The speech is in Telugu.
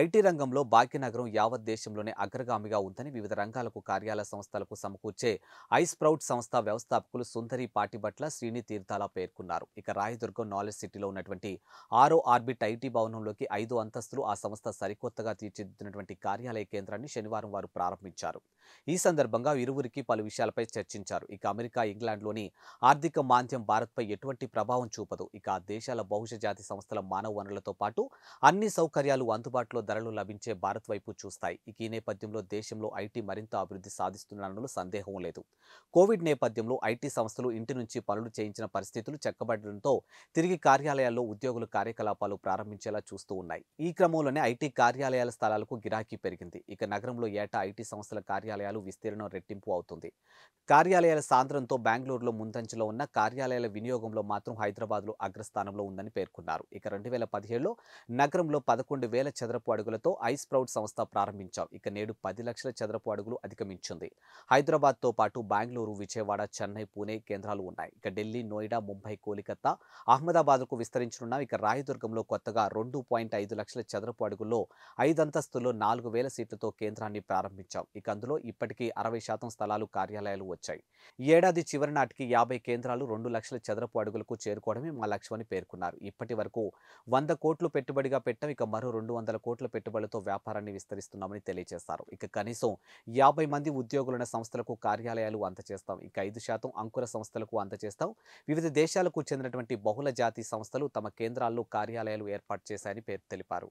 ఐటీ రంగంలో భాగ్యనగరం యావత్ దేశంలోనే అగ్రగామిగా ఉందని వివిధ రంగాలకు కార్యాలయ సంస్థలకు సమకూర్చే ఐస్ప్రౌట్ సంస్థ వ్యవస్థాపకులు సుందరి పాటిబట్ల శ్రీని తీర్థాల పేర్కొన్నారు ఇక రాయదుర్గం నాలెడ్జ్ సిటీలో ఉన్నటువంటి ఆరో ఆర్బిట్ ఐటీ భవనంలోకి ఐదు అంతస్తులు ఆ సంస్థ సరికొత్తగా తీర్చిదిద్దినటువంటి కార్యాలయ కేంద్రాన్ని శనివారం వారు ప్రారంభించారు ఈ సందర్భంగా ఇరువురికి పలు విషయాలపై చర్చించారు ఇక అమెరికా ఇంగ్లాండ్లోని ఆర్థిక మాంద్యం భారత్పై ఎటువంటి ప్రభావం చూపదు ఇక దేశాల బహుశ జాతి సంస్థల మానవ వనరులతో పాటు అన్ని సౌకర్యాలు అందుబాటులో ధరలు లభించే భారత్ వైపు చూస్తాయి ఇక ఈ నేపథ్యంలో దేశంలో ఐటీ మరింత అభివృద్ధి సాధిస్తున్నందులో సందేహం లేదు కోవిడ్ నేపథ్యంలో ఐటీ సంస్థలు ఇంటి నుంచి పనులు చేయించిన పరిస్థితులు చెక్కబడడంతో తిరిగి కార్యాలయాల్లో ఉద్యోగులు కార్యకలాపాలు ప్రారంభించేలా చూస్తూ ఉన్నాయి ఈ క్రమంలోనే ఐటీ కార్యాలయాల స్థలాలకు గిరాకీ పెరిగింది ఇక నగరంలో ఏటా ఐటీ సంస్థల కార్యాలయం కార్యాలయాలు విస్తీర్ణం రెట్టింపు అవుతుంది కార్యాలయాల సాంద్రంతో బెంగళూరులో ముందంజలో ఉన్న కార్యాలయాల వినియోగంలో మాత్రం హైదరాబాద్లో అగ్రస్థానంలో ఉందని పేర్కొన్నారు ఇక రెండు వేల పదిహేడులో నగరంలో పదకొండు వేల చదరపు అడుగులతో ఐస్ ప్రౌడ్ సంస్థ ప్రారంభించాం ఇక నేడు పది లక్షల చదరపు అడుగులు అధిగమించింది హైదరాబాద్తో పాటు బెంగళూరు విజయవాడ చెన్నై పూణే కేంద్రాలు ఉన్నాయి ఇక ఢిల్లీ నోయిడా ముంబై కోలికత్తా అహ్మదాబాద్కు విస్తరించనున్నాం ఇక రాయదుర్గంలో కొత్తగా రెండు పాయింట్ ఐదు లక్షల చదరపు అడుగుల్లో ఐదంతస్తుల్లో నాలుగు వేల సీట్లతో కేంద్రాన్ని ప్రారంభించాం ఇక అందులో ఇప్పటికీ అరవై శాతం స్థలాలు కార్యాలయాలు వచ్చాయి ఏడాది చివరి నాటికి యాభై కేంద్రాలు రెండు లక్షల చదరపు అడుగులకు చేరుకోవడమే మా లక్ష్యమని పేర్కొన్నారు ఇప్పటి వరకు వంద కోట్లు పెట్టుబడిగా పెట్టాం ఇక మరో రెండు వందల కోట్ల పెట్టుబడులతో వ్యాపారాన్ని విస్తరిస్తున్నామని తెలియజేశారు ఇక కనీసం యాభై మంది ఉద్యోగులున్న సంస్థలకు కార్యాలయాలు అందచేస్తాం ఇక ఐదు శాతం అంకుర సంస్థలకు అందచేస్తాం వివిధ దేశాలకు చెందినటువంటి బహుళ జాతి సంస్థలు తమ కేంద్రాల్లో కార్యాలయాలు ఏర్పాటు చేశాయని పేరు తెలిపారు